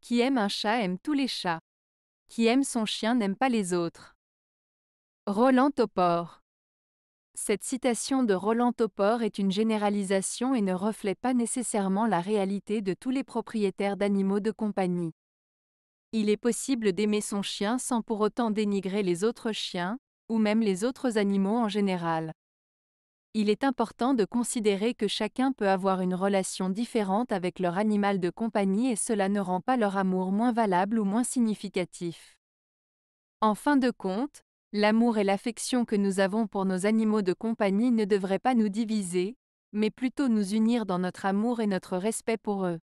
Qui aime un chat aime tous les chats. Qui aime son chien n'aime pas les autres. Roland Topor. Cette citation de Roland Topor est une généralisation et ne reflète pas nécessairement la réalité de tous les propriétaires d'animaux de compagnie. Il est possible d'aimer son chien sans pour autant dénigrer les autres chiens, ou même les autres animaux en général. Il est important de considérer que chacun peut avoir une relation différente avec leur animal de compagnie et cela ne rend pas leur amour moins valable ou moins significatif. En fin de compte, l'amour et l'affection que nous avons pour nos animaux de compagnie ne devraient pas nous diviser, mais plutôt nous unir dans notre amour et notre respect pour eux.